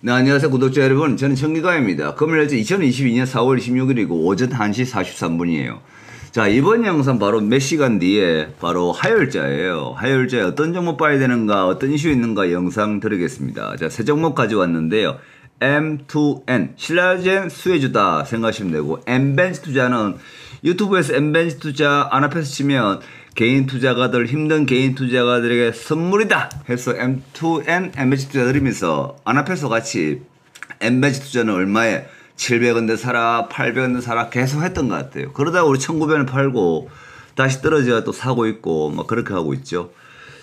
네, 안녕하세요 구독자 여러분 저는 정기가입니다 금요일 날 2022년 4월 26일이고 오전 1시 43분이에요 자 이번 영상 바로 몇 시간 뒤에 바로 하열자예요 하열자에 어떤 종목 봐야 되는가 어떤 이슈 있는가 영상 드리겠습니다 자세 종목 가져왔는데요 M2N 신라젠 수혜주다 생각하시면 되고 엠 벤치 투자는 유튜브에서 엠 벤치 투자 안 앞에서 치면 개인 투자가들 힘든 개인 투자가들에게 선물이다 해서 M2N MH 투자 드리면서 안앞에서 같이 MH 투자는 얼마에 700원대 사라 800원대 사라 계속 했던 것 같아요 그러다 우리 1 9 0 0원 팔고 다시 떨어져또 사고 있고 막 그렇게 하고 있죠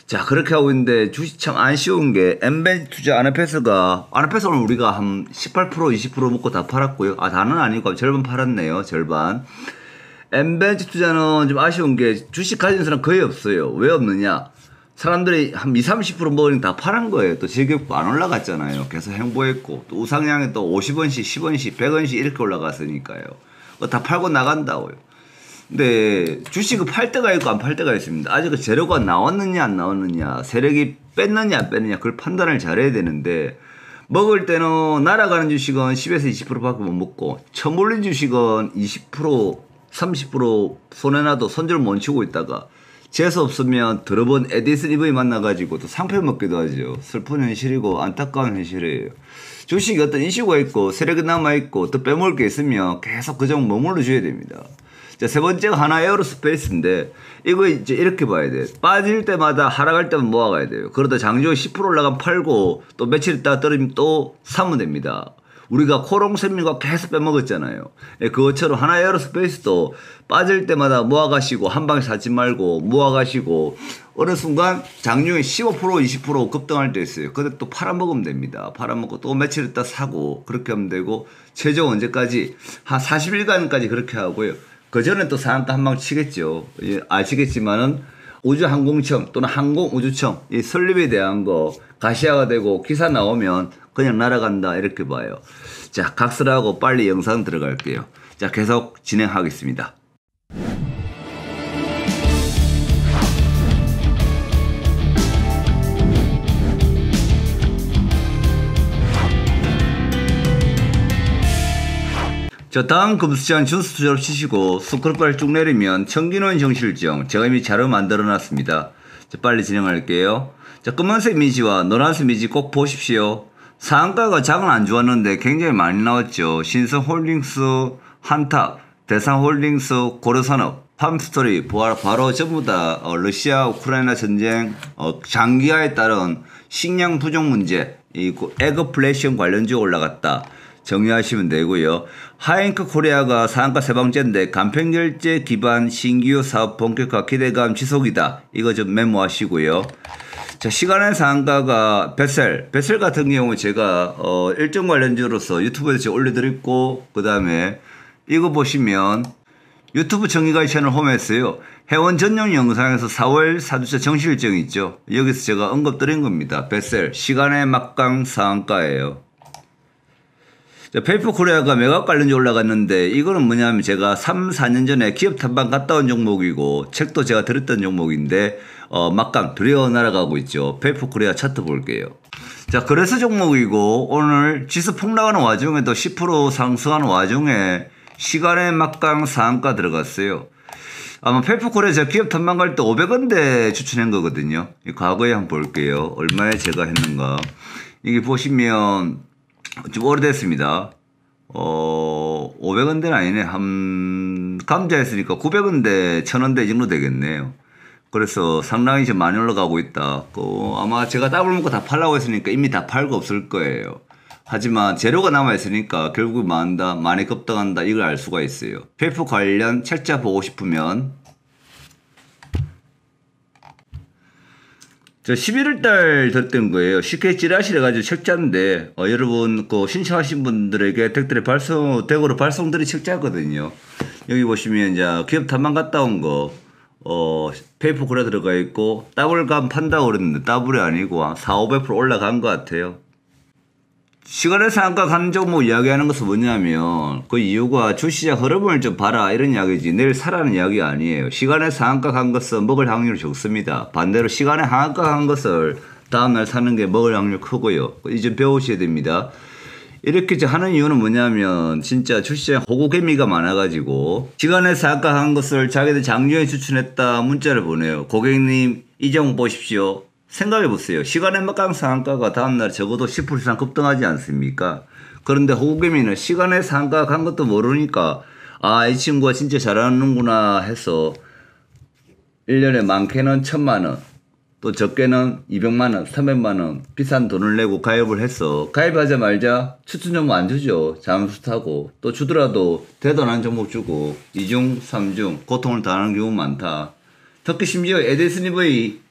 자 그렇게 하고 있는데 주식 참 안 쉬운 게 엠벤 투자 아나페스가 아나페스는 우리가 한18% 20% 먹고 다 팔았고요 아 다는 아니고 절반 팔았네요 절반 엠벤치 투자는 좀 아쉬운 게 주식 가진 사람 거의 없어요. 왜 없느냐? 사람들이 한 20, 30% 먹으니 다팔란 거예요. 또 지급 안 올라갔잖아요. 계속 행보했고, 또 우상향이 또 50원씩, 10원씩, 100원씩 이렇게 올라갔으니까요. 다 팔고 나간다고요. 근데 주식을 팔 때가 있고 안 팔 때가 있습니다. 아직 그 재료가 나왔느냐 안 나왔느냐, 세력이 뺐느냐 안 뺐느냐, 그걸 판단을 잘해야 되는데, 먹을 때는 날아가는 주식은 10에서 20%밖에 못 먹고, 처물린 주식은 20% 30% 손해나도 손절 못 치고 있다가 재수 없으면 들어본 에디슨 이브이 만나가지고 또 상표 먹기도 하죠. 슬픈 현실이고 안타까운 현실이에요. 주식이 어떤 이슈가 있고 세력이 남아있고 또 빼먹을 게 있으면 계속 그저 머물러 줘야 됩니다. 자, 세 번째가 하나 에어로스페이스인데 이거 이제 이렇게 봐야 돼. 요 빠질 때마다 하락할 때만 모아가야 돼요. 그러다 장중10% 올라가면 팔고 또 며칠 있다가 떨어지면 또 사면 됩니다. 우리가 코롱 샘미가 계속 빼먹었잖아요. 예, 그것처럼 하나 에어로스페이스도 빠질 때마다 모아가시고 한 방에 사지 말고 모아가시고 어느 순간 장중에 15% 20% 급등할 때 있어요. 그때 또 팔아먹으면 됩니다. 팔아먹고 또 며칠 있다 사고 그렇게 하면 되고 최저 언제까지 한 40일간까지 그렇게 하고요. 그 전에 또 상한가 한방 치겠죠. 예, 아시겠지만은 우주항공청 또는 항공우주청 이 설립에 대한 거 가시화가 되고 기사 나오면 그냥 날아간다 이렇게 봐요. 자, 각설하고 빨리 영상 들어갈게요. 자, 계속 진행하겠습니다. 저 다음 금수장 준수투자로 치시고 스크롤바쭉 내리면 청기노인 정실정 제가 이미 자료 만들어놨습니다. 자, 빨리 진행할게요. 자, 검은색 미지와 노란색 미지 꼭 보십시오. 상가가 한 작은 안 좋았는데 굉장히 많이 나왔죠. 신성홀딩스, 한탑, 대상홀딩스, 고려산업, 팜스토리, 보아 바로 전부 다 어, 러시아 우크라이나 전쟁 어, 장기화에 따른 식량 부족 문제, 이 에그플레이션 관련주 올라갔다. 정리하시면 되고요. 하행크 코리아가 상한가 세 방째인데 간편결제 기반 신규 사업 본격화 기대감 지속이다. 이거 좀 메모하시고요. 자, 시간의 상가가 베셀. 베셀 같은 경우 제가 어, 일정 관련주로서 유튜브에 서 올려드렸고, 그 다음에 이거 보시면 유튜브 정의가의 채널 홈에서요. 회원 전용 영상에서 4월 4주차 정시 일정 있죠. 여기서 제가 언급드린 겁니다. 베셀. 시간의 막강 상가예요. 페이퍼 코리아가 매각 관련이 올라갔는데 이거는 뭐냐면 제가 3, 4년 전에 기업 탐방 갔다 온 종목이고 책도 제가 들었던 종목인데 어, 막강 두려워 날아가고 있죠. 페이퍼 코리아 차트 볼게요. 자, 그래서 종목이고 오늘 지수 폭락하는 와중에도 10% 상승하는 와중에 시간의 막강 상한가 들어갔어요. 아마 페이퍼 코리아 제가 기업 탐방 갈 때 500원대 추천한 거거든요. 과거에 한번 볼게요. 얼마에 제가 했는가. 이게 보시면 좀 오래됐습니다. 어, 500원대는 아니네. 한, 감자했으니까 900원대, 1000원대 정도 되겠네요. 그래서 상당히 좀 많이 올라가고 있다. 어, 아마 제가 따블 먹고 다 팔라고 했으니까 이미 다 팔고 없을 거예요. 하지만 재료가 남아있으니까 결국 많다, 많이 급등한다 이걸 알 수가 있어요. 페프 이 관련 철자 보고 싶으면 저 11월 달 됐던 거예요. 쉽게 찌라시를 가지고 책자인데 어, 여러분 그 신청하신 분들에게 택글에 발송 댁으로 발송들이 책자거든요. 여기 보시면 이제 기업 탐방 갔다 온 거. 어, 페이퍼 그래 들어가 있고, 더블감 판다고 그랬는데, 더블이 아니고, 4, 500% 올라간 것 같아요. 시간의상한과 간접 뭐 이야기하는 것은 뭐냐면 그 이유가 주시장 흐름을 좀 봐라 이런 이야기지 내일 사라는 이야기 아니에요. 시간의상한과간 것은 먹을 확률이 적습니다. 반대로 시간의하한과간 것을 다음날 사는 게 먹을 확률 크고요. 이제 배우셔야 됩니다. 이렇게 하는 이유는 뭐냐면 진짜 주시장 호구개미가 많아가지고 시간에 상한가 한 것을 자기들 장중에 추천했다 문자를 보내요. 고객님 이점 보십시오. 생각해 보세요. 시간의 막강 상한가가 다음날 적어도 10% 이상 급등하지 않습니까? 그런데 호구개미는 시간의 상한가 간 것도 모르니까 아, 이 친구가 진짜 잘하는구나 해서 1년에 많게는 1 0 0 0만원또 적게는 200만원, 300만원 비싼 돈을 내고 가입을 했어. 가입하자 말자 추천 정보 안 주죠. 잠수 타고. 또 주더라도 대단한 종목 주고 2중, 3중 고통을 당하는 경우 많다. 특히 심지어 에디슨니브의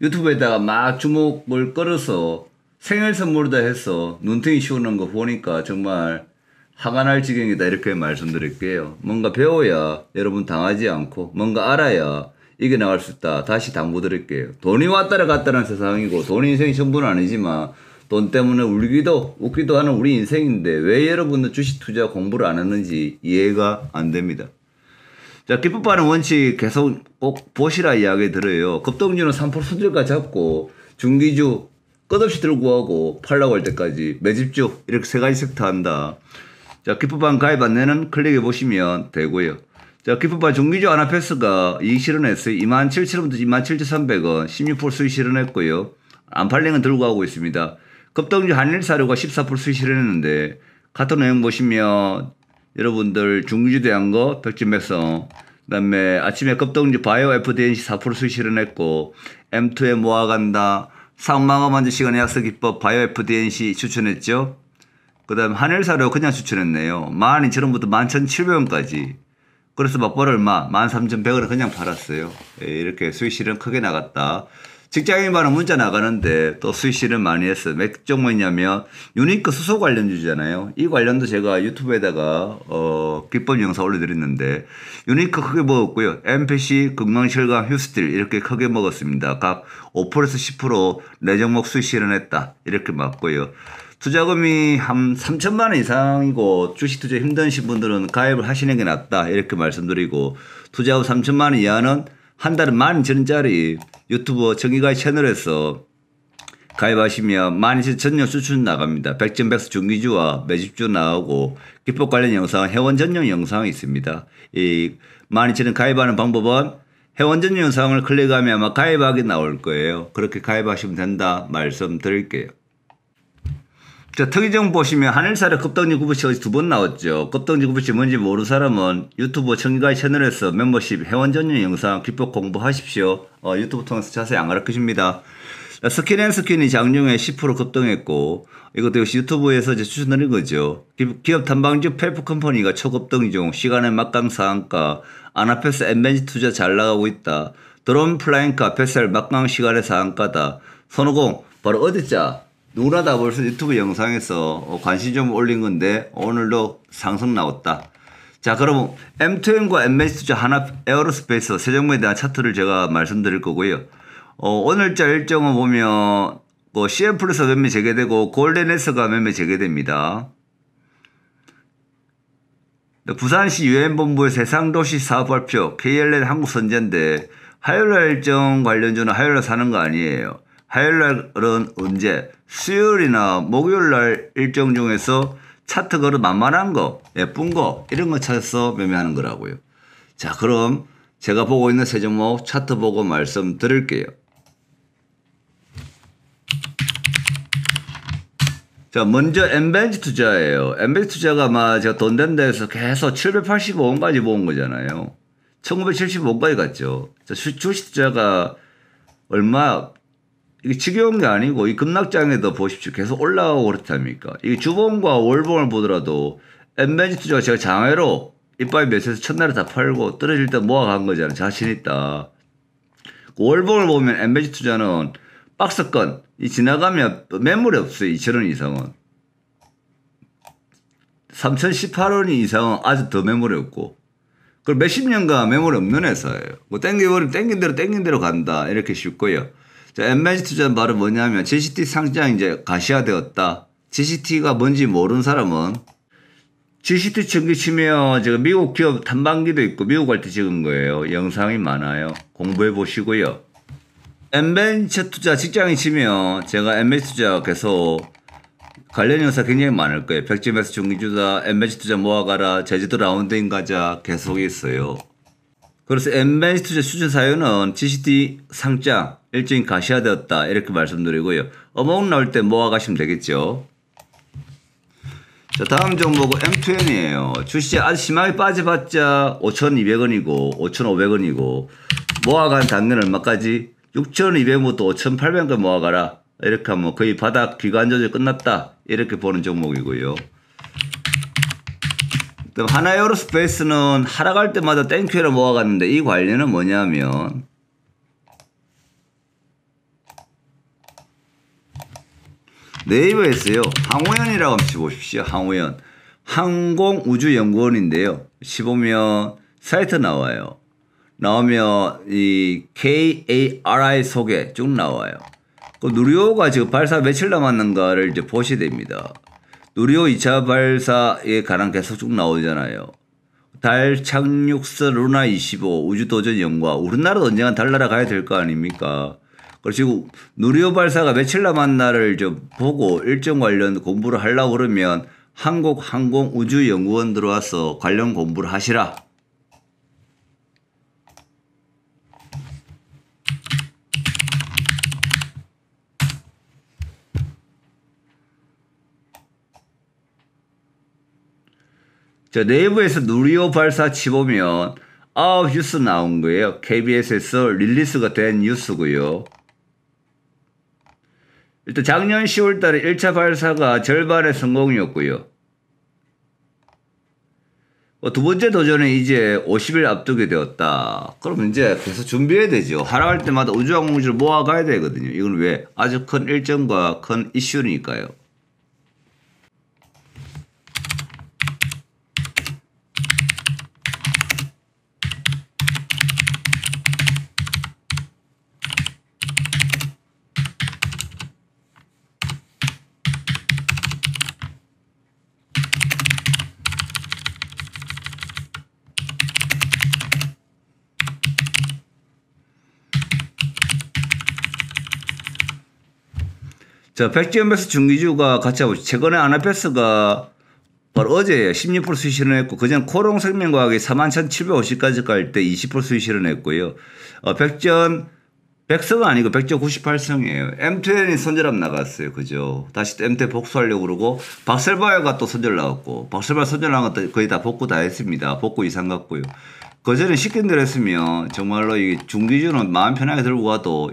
유튜브에다가 막 주목을 끌어서 생일 선물도 해서 눈탱이 씌우는 거 보니까 정말 화가 날 지경이다 이렇게 말씀드릴게요. 뭔가 배워야 여러분 당하지 않고 뭔가 알아야 이게 나갈 수 있다. 다시 당부드릴게요. 돈이 왔다라 갔다는 세상이고 돈이 인생이 전부는 아니지만 돈 때문에 울기도 웃기도 하는 우리 인생인데 왜 여러분은 주식 투자 공부를 안 하는지 이해가 안 됩니다. 자, 기법하는 원칙 계속 꼭 보시라 이야기 들어요. 급등주는 3% 손절까지 잡고, 중기주 끝없이 들고 하고, 팔라고 할 때까지, 매집주, 이렇게 세 가지 섹터 한다. 자, 기법한 가입 안내는 클릭해 보시면 되고요. 자, 기법한 중기주 아나패스가 이익 실현했어요. 27,000원부터 27,300원, 16% 수익 실현했고요. 안팔링은 들고 가고 있습니다. 급등주 한일사료가 14% 수익 실현했는데, 같은 내용 보시면 여러분들 중주대한거 백진백성 그다음에 아침에 급등주 바이오 FDNC 4% 실현했고 M2에 모아간다 상마감 만전 시간 약속 기법 바이오 FDNC 추천했죠. 그다음 에 한일사료 그냥 추천했네요. 12,000원부터 11,700원까지. 그래서 막 벌 얼마 13,100원을 그냥 팔았어요. 예, 이렇게 수익 실현 크게 나갔다. 직장인 말은 문자 나가는데 또 수시를 많이 했어요. 맥종 뭐냐면 유니크 수소 관련 주잖아요. 이 관련도 제가 유튜브에다가 어 기법 영상 올려드렸는데 유니크 크게 먹었고요. MPC, 금강철강, 휴스틸 이렇게 크게 먹었습니다. 각 5%에서 10% 내정목 수시를 했다 이렇게 맞고요. 투자금이 한 3천만 원 이상이고 주식 투자 힘드신 분들은 가입을 하시는 게 낫다 이렇게 말씀드리고 투자 후 3천만 원 이하는 한 달에 만 전짜리 유튜버 정의가 채널에서 가입하시면 만 이천 전용 수준 나갑니다. 백전백수 중기주와 매집주 나오고 기법 관련 영상, 회원 전용 영상이 있습니다. 이만 이천 원 가입하는 방법은 회원 전용 영상을 클릭하면 아마 가입하기 나올 거예요. 그렇게 가입하시면 된다 말씀드릴게요. 저 특이점 보시면 하늘사료 급덩지 굽으시 두번 나왔죠. 급덩지구부시 뭔지 모르는 사람은 유튜브 청기가의 채널에서 멤버십 회원 전용 영상 기법 공부하십시오. 어, 유튜브 통해서 자세히 안가아쳐줍니다 스킨앤스킨이 장중에 10% 급등했고 이것도 역시 유튜브에서 제 추천드린 거죠. 기업 탐방주 펠프컴퍼니가 초급등 중 시간의 막강 상한가 아나페스 엔벤지 투자 잘 나가고 있다. 드론 플라잉카 아페셀 막강 시간의 상한가다. 손오공 바로 어디자 누구나 다 벌써 유튜브 영상에서 어, 관심 좀 올린 건데 오늘도 상승 나왔다. 자 그러면 M2M과 m m e s s e 하나 에어로스페이스 세종모에 대한 차트를 제가 말씀드릴 거고요. 어, 오늘자 일정을 보면 뭐 CM 플러스 매매 재개되고 골든에스가 매매 재개됩니다. 네, 부산시 유엔본부의 세상도시 사업 발표 KLN 한국선제인데 하율라 일정 관련주는 하율라 사는 거 아니에요. 화요일날은 언제 수요일이나 목요일날 일정 중에서 차트 걸어 만만한 거 예쁜 거 이런 거 찾아서 매매하는 거라고요. 자 그럼 제가 보고 있는 세 종목 차트 보고 말씀드릴게요. 자, 먼저 엠벤지 투자예요. 엠벤지 투자가 아마 제가 돈된 데에서 계속 785원까지 모은 거잖아요. 1975원까지 갔죠. 자, 주식 투자가 얼마 이게 지겨운 게 아니고 이 급락장에도 보십시오. 계속 올라가고 그렇답니까? 이 주봉과 월봉을 보더라도 엔베지투자가 제가 장외로 이빨 몇에서 첫날에 다 팔고 떨어질 때 모아간 거잖아 자신 있다. 그 월봉을 보면 엔베지 투자는 박스권 이 지나가면 매물이 없어요. 2천원 이상은. 3,018원 이상은 아직 더 매물이 없고. 그걸 몇십 년간 매물이 없는 회사예요. 뭐 땡겨버리면 땡긴 대로 땡긴 대로 간다. 이렇게 쉽고요. 엔마이지 투자는 바로 뭐냐면 GCT 상장 이제 가시화되었다. GCT가 뭔지 모르는 사람은 GCT 전기 치면 제가 미국 기업 탐방기도 있고 미국 갈 때 찍은 거예요. 영상이 많아요. 공부해 보시고요. 엠벤처 투자 직장이 치면 제가 엠벤처 투자 계속 관련 영상 굉장히 많을 거예요. 백지매수 중기주다, 엠벤처 투자 모아가라, 제주도 라운딩 가자 계속 있어요. 그래서 엠바이 스 투자 수준 사유는 GCT 상장 일정이 가시화되었다 이렇게 말씀드리고요. 어몽 나올 때 모아가시면 되겠죠. 자 다음 종목은 M2N이에요. 주시이 아주 심하게 빠져봤자 5,200원이고 5,500원이고 모아간 단면 얼마까지? 6,200원부터 5,800원까지 모아가라. 이렇게 하면 거의 바닥 기관 조절 끝났다. 이렇게 보는 종목이고요. 하나에어로스페이스는 하락할 때마다 땡큐를 모아갔는데 이 관리는 뭐냐면 네이버에 서요 항우연이라고 한번 쳐보십시오. 항우연. 항공우주연구원인데요. 씹보면 사이트 나와요. 나오면 이 KARI 소개 쭉 나와요. 그 누리호가 지금 발사 며칠 남았는가를 이제 보시 됩니다. 누리호 2차 발사에 관한 계속 쭉 나오잖아요. 달착륙선 루나 25 우주도전 연구와 우리나라도 언젠간 달나라가야될 거 아닙니까? 그리고 누리호 발사가 며칠 남았나를 좀 보고 일정 관련 공부를 하려고 그러면 한국항공우주연구원 들어와서 관련 공부를 하시라. 저네이에서 누리호 발사 치보면 아홉 뉴스 나온 거예요. KBS에서 릴리스가 된 뉴스고요. 일단 작년 10월 달에 1차 발사가 절반의 성공이었고요. 뭐 두 번째 도전은 이제 50일 앞두게 되었다. 그럼 이제 계속 준비해야 되죠. 하락할 때마다 우주항공주를 모아가야 되거든요. 이건 왜? 아주 큰 일정과 큰 이슈니까요. 자, 백지연베스 중기주가 같이 하고 최근에 아나페스가 바로 어제 16% 수익 실현했고 그전 코롱 생명과학이 41,750까지 갈 때 20% 수익 실현했고요. 어, 백전 백0성 아니고 백 198성이에요. M2N이 손절합 나갔어요. 그죠. 다시 또 M2 복수하려고 그러고 박셀바이가 또 손절 나왔고 박셀바이 손절 나간 것도 거의 다 복구 다 했습니다. 복구 이상 같고요. 그전에 시킨 대로 했으면 정말로 이게 중기주는 마음 편하게 들고 가도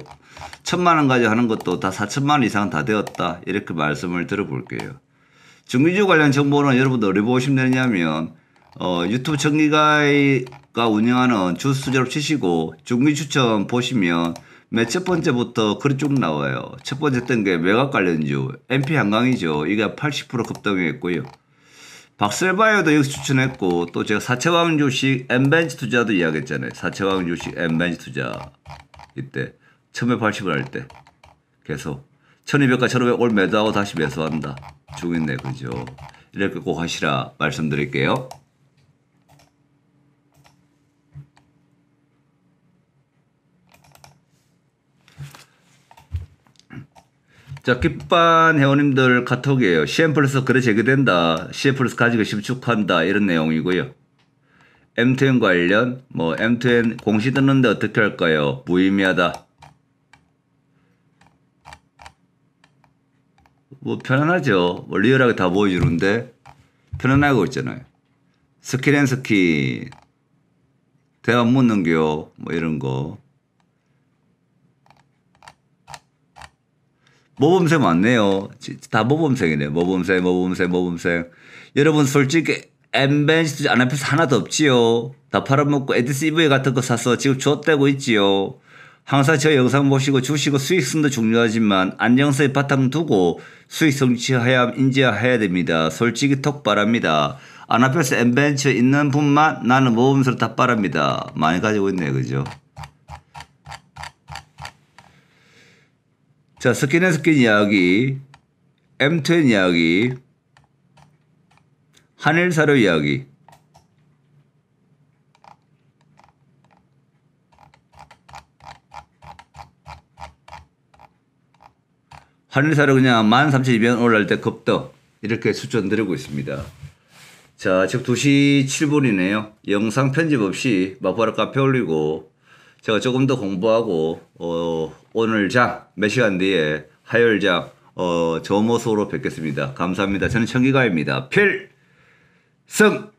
천만 원까지 하는 것도 다 4천만 원 이상 다 되었다. 이렇게 말씀을 들어볼게요. 정기주 관련 정보는 여러분들 어디 보시면 되냐면 어, 유튜브 정기가이가 운영하는 주수제로 치시고 중기 추천 보시면 몇 첫 번째부터 그이쭉 나와요. 첫 번째 뜬 게 외곽 관련주 MP 한강이죠. 이게 80% 급등했고요. 박셀바이오도 여기서 추천했고 또 제가 사채왕 주식 엠벤지 투자도 이야기했잖아요. 사채왕 주식 엠벤지 투자 이때 처음에 발0을할 때 계속 1200과 1500올 매도하고 다시 매수한다. 중인네 그죠? 이렇게 꼭 하시라 말씀드릴게요. 자, 깃반 회원님들 카톡이에요. CM 플러스 그래 제기된다 CM 플러스 가지고 심축한다. 이런 내용이고요. M2N 관련, 뭐, M2N 공시 듣는데 어떻게 할까요? 무의미하다. 뭐 편안하죠. 뭐 리얼하게 다 보여주는데 편안하고 있잖아요. 스키랜스키 대화 묻는 교, 뭐 이런 거. 모범생 많네요. 다 모범생이네. 모범생, 모범생, 모범생. 여러분 솔직히 엠벤시안 앞에서 하나도 없지요. 다 팔아먹고 에디스 이브이 같은 거 사서 지금 줬대고 있지요. 항상 저 영상 보시고 주시고 수익성도 중요하지만 안정성에 바탕 두고 수익 성취해야 인지해야 됩니다. 솔직히 톡 바랍니다. 안 앞에서 엠벤처 있는 분만 나는 모범수를 다 바랍니다. 많이 가지고 있네요. 그죠? 자, 스킨 의 스킨 이야기, M2N 이야기, 한일사료 이야기, 한의사로 그냥 1 3 2 0 0 올라올 때 급덕 이렇게 추천드리고 있습니다. 자, 즉 2시 7분이네요. 영상 편집 없이 마바라 카페 올리고 제가 조금 더 공부하고 어, 오늘 장 몇 시간 뒤에 하열장 어, 저 모습으로 뵙겠습니다. 감사합니다. 저는 청기가입니다. 필승!